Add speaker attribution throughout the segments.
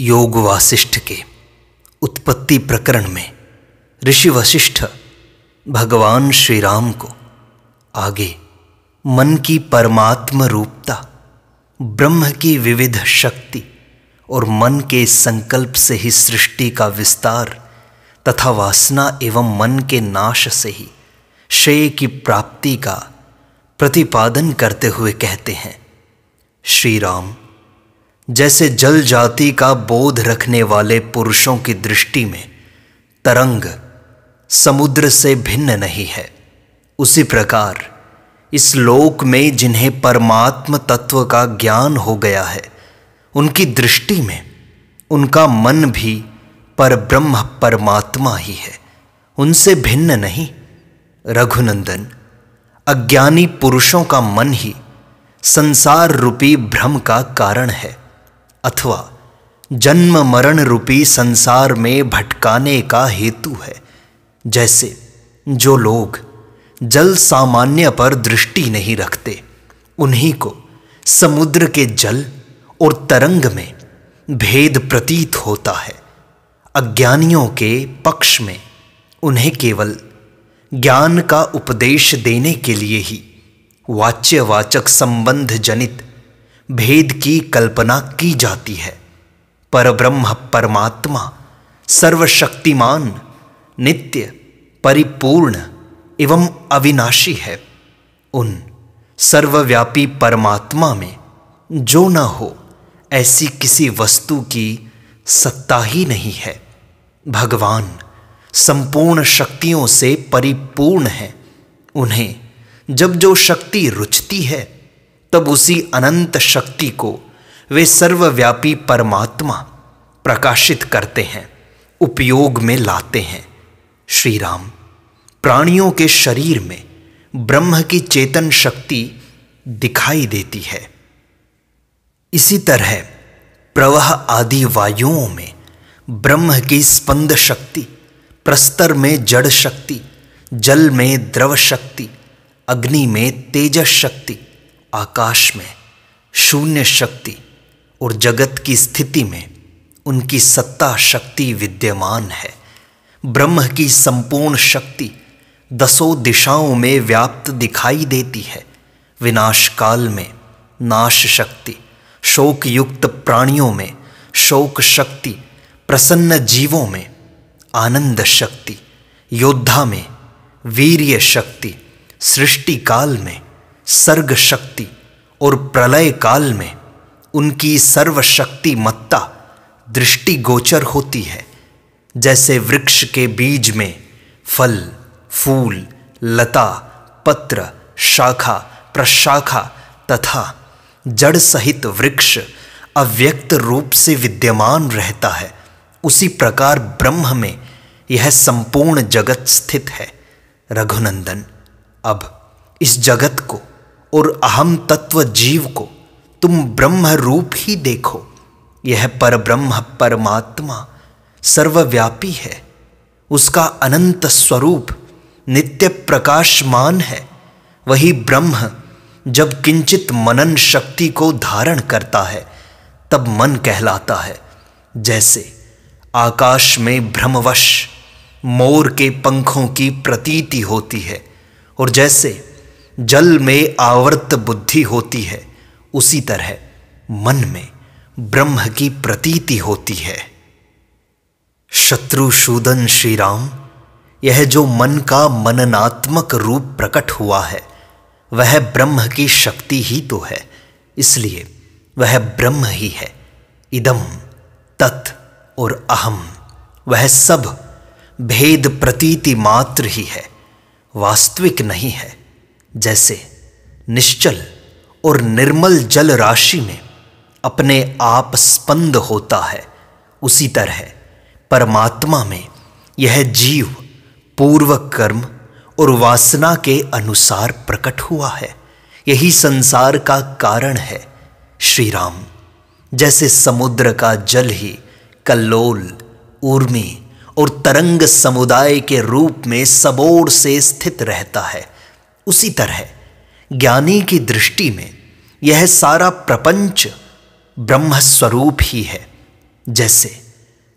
Speaker 1: योग वासिष्ठ के उत्पत्ति प्रकरण में ऋषि वशिष्ठ भगवान श्री राम को आगे मन की परमात्म रूपता ब्रह्म की विविध शक्ति और मन के संकल्प से ही सृष्टि का विस्तार तथा वासना एवं मन के नाश से ही श्रेय की प्राप्ति का प्रतिपादन करते हुए कहते हैं श्री राम जैसे जल जाति का बोध रखने वाले पुरुषों की दृष्टि में तरंग समुद्र से भिन्न नहीं है उसी प्रकार इस लोक में जिन्हें परमात्म तत्व का ज्ञान हो गया है उनकी दृष्टि में उनका मन भी पर ब्रह्म परमात्मा ही है उनसे भिन्न नहीं रघुनंदन अज्ञानी पुरुषों का मन ही संसार रूपी भ्रम का कारण है अथवा जन्म मरण रूपी संसार में भटकाने का हेतु है जैसे जो लोग जल सामान्य पर दृष्टि नहीं रखते उन्हीं को समुद्र के जल और तरंग में भेद प्रतीत होता है अज्ञानियों के पक्ष में उन्हें केवल ज्ञान का उपदेश देने के लिए ही वाच्यवाचक संबंध जनित भेद की कल्पना की जाती है पर ब्रह्म परमात्मा सर्वशक्तिमान नित्य परिपूर्ण एवं अविनाशी है उन सर्वव्यापी परमात्मा में जो न हो ऐसी किसी वस्तु की सत्ता ही नहीं है भगवान संपूर्ण शक्तियों से परिपूर्ण है उन्हें जब जो शक्ति रुचती है तब उसी अनंत शक्ति को वे सर्वव्यापी परमात्मा प्रकाशित करते हैं उपयोग में लाते हैं श्री राम प्राणियों के शरीर में ब्रह्म की चेतन शक्ति दिखाई देती है इसी तरह प्रवाह आदि वायुओं में ब्रह्म की स्पंद शक्ति प्रस्तर में जड़ शक्ति जल में द्रव शक्ति अग्नि में तेजस शक्ति आकाश में शून्य शक्ति और जगत की स्थिति में उनकी सत्ता शक्ति विद्यमान है ब्रह्म की संपूर्ण शक्ति दसों दिशाओं में व्याप्त दिखाई देती है विनाश काल में नाश शक्ति शोक युक्त प्राणियों में शोक शक्ति प्रसन्न जीवों में आनंद शक्ति योद्धा में वीर्य शक्ति सृष्टि काल में सर्ग शक्ति और प्रलय काल में उनकी सर्वशक्ति मत्ता दृष्टि गोचर होती है जैसे वृक्ष के बीज में फल फूल लता पत्र शाखा प्रशाखा तथा जड़ सहित वृक्ष अव्यक्त रूप से विद्यमान रहता है उसी प्रकार ब्रह्म में यह संपूर्ण जगत स्थित है रघुनंदन अब इस जगत को और अहम तत्व जीव को तुम ब्रह्म रूप ही देखो यह पर ब्रह्म परमात्मा सर्वव्यापी है उसका अनंत स्वरूप नित्य प्रकाशमान है वही ब्रह्म जब किंचित मनन शक्ति को धारण करता है तब मन कहलाता है जैसे आकाश में भ्रमवश मोर के पंखों की प्रतीति होती है और जैसे जल में आवर्त बुद्धि होती है उसी तरह मन में ब्रह्म की प्रतीति होती है शत्रुशूदन श्री राम यह जो मन का मननात्मक रूप प्रकट हुआ है वह ब्रह्म की शक्ति ही तो है इसलिए वह ब्रह्म ही है इदम तत् और अहम वह सब भेद प्रतीति मात्र ही है वास्तविक नहीं है जैसे निश्चल और निर्मल जल राशि में अपने आप स्पंद होता है उसी तरह परमात्मा में यह जीव पूर्व कर्म और वासना के अनुसार प्रकट हुआ है यही संसार का कारण है श्री राम जैसे समुद्र का जल ही कल्लोल ऊर्मी और तरंग समुदाय के रूप में सबोर से स्थित रहता है उसी तरह ज्ञानी की दृष्टि में यह सारा प्रपंच ब्रह्म स्वरूप ही है जैसे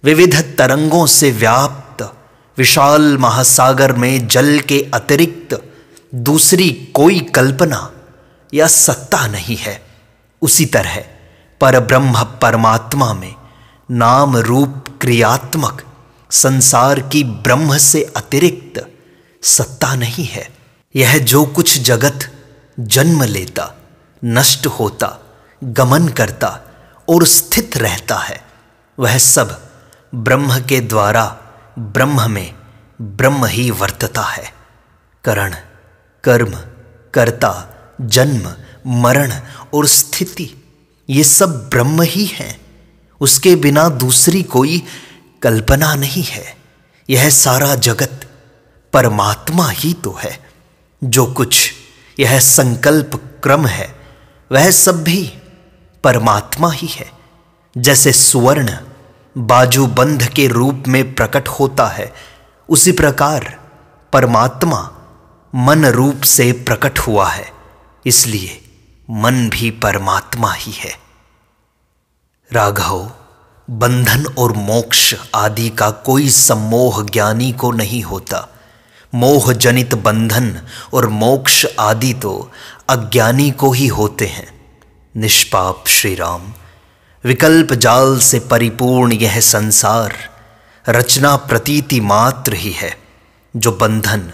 Speaker 1: विविध तरंगों से व्याप्त विशाल महासागर में जल के अतिरिक्त दूसरी कोई कल्पना या सत्ता नहीं है उसी तरह पर ब्रह्म परमात्मा में नाम रूप क्रियात्मक संसार की ब्रह्म से अतिरिक्त सत्ता नहीं है यह जो कुछ जगत जन्म लेता नष्ट होता गमन करता और स्थित रहता है वह सब ब्रह्म के द्वारा ब्रह्म में ब्रह्म ही वर्तता है करण कर्म कर्ता जन्म मरण और स्थिति ये सब ब्रह्म ही हैं उसके बिना दूसरी कोई कल्पना नहीं है यह सारा जगत परमात्मा ही तो है जो कुछ यह संकल्प क्रम है वह सब भी परमात्मा ही है जैसे सुवर्ण बाजूबंध के रूप में प्रकट होता है उसी प्रकार परमात्मा मन रूप से प्रकट हुआ है इसलिए मन भी परमात्मा ही है राघव बंधन और मोक्ष आदि का कोई सम्मोह ज्ञानी को नहीं होता मोह जनित बंधन और मोक्ष आदि तो अज्ञानी को ही होते हैं निष्पाप श्री राम विकल्प जाल से परिपूर्ण यह संसार रचना प्रतीति मात्र ही है जो बंधन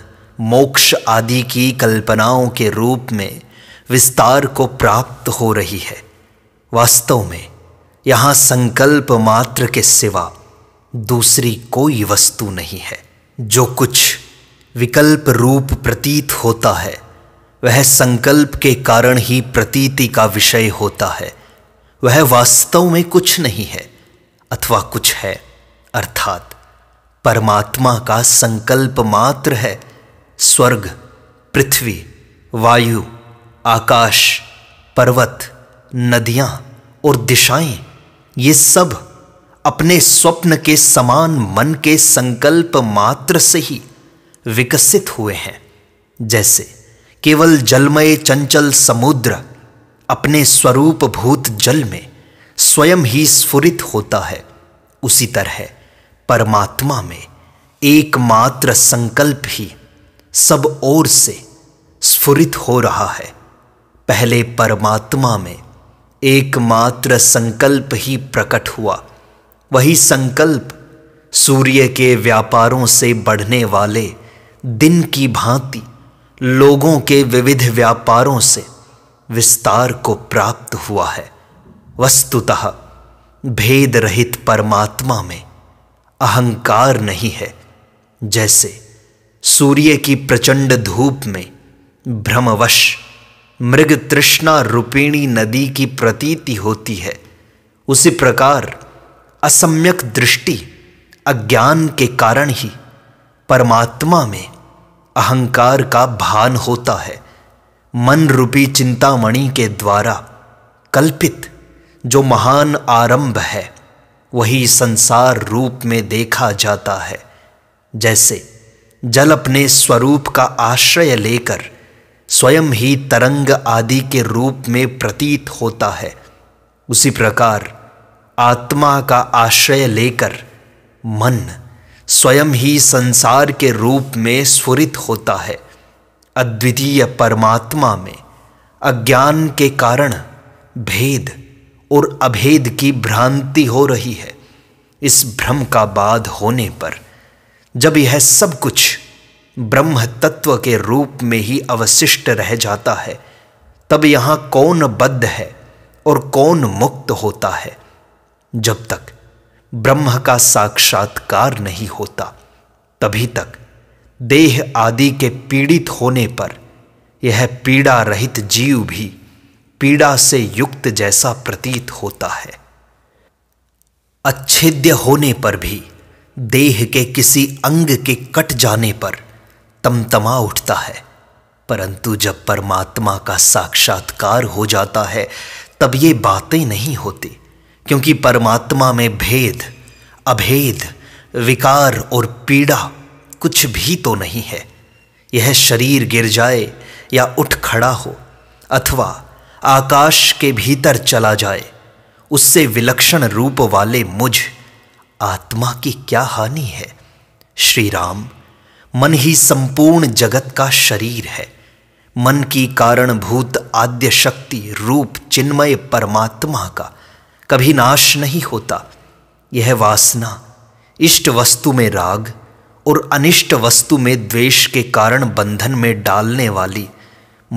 Speaker 1: मोक्ष आदि की कल्पनाओं के रूप में विस्तार को प्राप्त हो रही है वास्तव में यहाँ संकल्प मात्र के सिवा दूसरी कोई वस्तु नहीं है जो कुछ विकल्प रूप प्रतीत होता है वह संकल्प के कारण ही प्रतीति का विषय होता है वह वास्तव में कुछ नहीं है अथवा कुछ है अर्थात परमात्मा का संकल्प मात्र है स्वर्ग पृथ्वी वायु आकाश पर्वत नदियां और दिशाएं ये सब अपने स्वप्न के समान मन के संकल्प मात्र से ही विकसित हुए हैं जैसे केवल जलमय चंचल समुद्र अपने स्वरूप भूत जल में स्वयं ही स्फुरित होता है उसी तरह परमात्मा में एकमात्र संकल्प ही सब ओर से स्फुरित हो रहा है पहले परमात्मा में एकमात्र संकल्प ही प्रकट हुआ वही संकल्प सूर्य के व्यापारों से बढ़ने वाले दिन की भांति लोगों के विविध व्यापारों से विस्तार को प्राप्त हुआ है वस्तुतः भेद रहित परमात्मा में अहंकार नहीं है जैसे सूर्य की प्रचंड धूप में भ्रमवश मृग तृष्णा रूपिणी नदी की प्रतीति होती है उसी प्रकार असम्यक दृष्टि अज्ञान के कारण ही परमात्मा में अहंकार का भान होता है मन रूपी चिंतामणि के द्वारा कल्पित जो महान आरंभ है वही संसार रूप में देखा जाता है जैसे जल अपने स्वरूप का आश्रय लेकर स्वयं ही तरंग आदि के रूप में प्रतीत होता है उसी प्रकार आत्मा का आश्रय लेकर मन स्वयं ही संसार के रूप में स्फुरित होता है अद्वितीय परमात्मा में अज्ञान के कारण भेद और अभेद की भ्रांति हो रही है इस भ्रम का बाध होने पर जब यह सब कुछ ब्रह्म तत्व के रूप में ही अवशिष्ट रह जाता है तब यहाँ कौन बद्ध है और कौन मुक्त होता है जब तक ब्रह्म का साक्षात्कार नहीं होता तभी तक देह आदि के पीड़ित होने पर यह पीड़ा रहित जीव भी पीड़ा से युक्त जैसा प्रतीत होता है अच्छेद्य होने पर भी देह के किसी अंग के कट जाने पर तमतमा उठता है परंतु जब परमात्मा का साक्षात्कार हो जाता है तब ये बातें नहीं होती क्योंकि परमात्मा में भेद अभेद विकार और पीड़ा कुछ भी तो नहीं है यह शरीर गिर जाए या उठ खड़ा हो अथवा आकाश के भीतर चला जाए उससे विलक्षण रूप वाले मुझ आत्मा की क्या हानि है श्री राम मन ही संपूर्ण जगत का शरीर है मन की कारणभूत आद्य शक्ति रूप चिन्मय परमात्मा का कभी नाश नहीं होता यह वासना इष्ट वस्तु में राग और अनिष्ट वस्तु में द्वेष के कारण बंधन में डालने वाली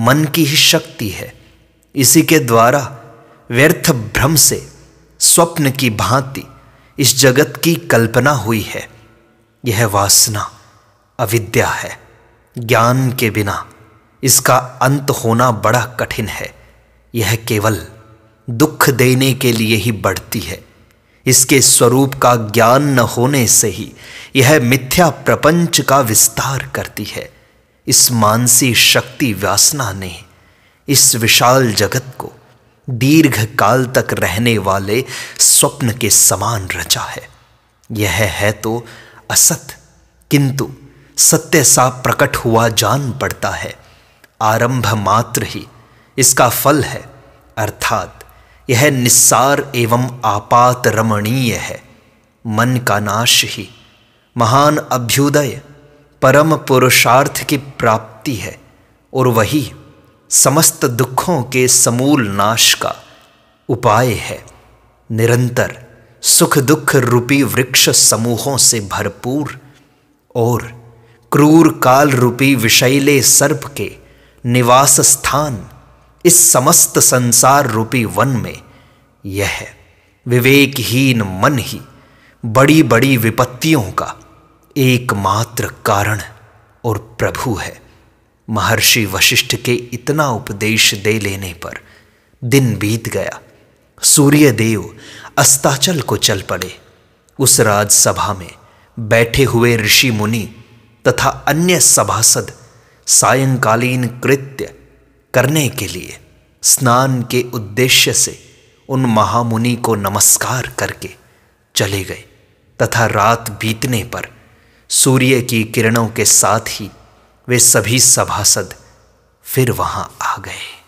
Speaker 1: मन की ही शक्ति है इसी के द्वारा व्यर्थ भ्रम से स्वप्न की भांति इस जगत की कल्पना हुई है यह वासना अविद्या है ज्ञान के बिना इसका अंत होना बड़ा कठिन है यह केवल दुख देने के लिए ही बढ़ती है इसके स्वरूप का ज्ञान न होने से ही यह मिथ्या प्रपंच का विस्तार करती है इस मानसी शक्ति व्यासना ने इस विशाल जगत को दीर्घ काल तक रहने वाले स्वप्न के समान रचा है यह है तो असत किंतु सत्य सा प्रकट हुआ जान पड़ता है आरंभ मात्र ही इसका फल है अर्थात यह निस्सार एवं आपात रमणीय है मन का नाश ही महान अभ्युदय परम पुरुषार्थ की प्राप्ति है और वही समस्त दुखों के समूल नाश का उपाय है निरंतर सुख दुख रूपी वृक्ष समूहों से भरपूर और क्रूर काल रूपी विषैले सर्प के निवास स्थान इस समस्त संसार रूपी वन में यह विवेकहीन मन ही बड़ी बड़ी विपत्तियों का एकमात्र कारण और प्रभु है महर्षि वशिष्ठ के इतना उपदेश दे लेने पर दिन बीत गया सूर्यदेव अस्ताचल को चल पड़े उस राजसभा में बैठे हुए ऋषि मुनि तथा अन्य सभासद सायंकालीन कृत्य करने के लिए स्नान के उद्देश्य से उन महामुनि को नमस्कार करके चले गए तथा रात बीतने पर सूर्य की किरणों के साथ ही वे सभी सभासद फिर वहां आ गए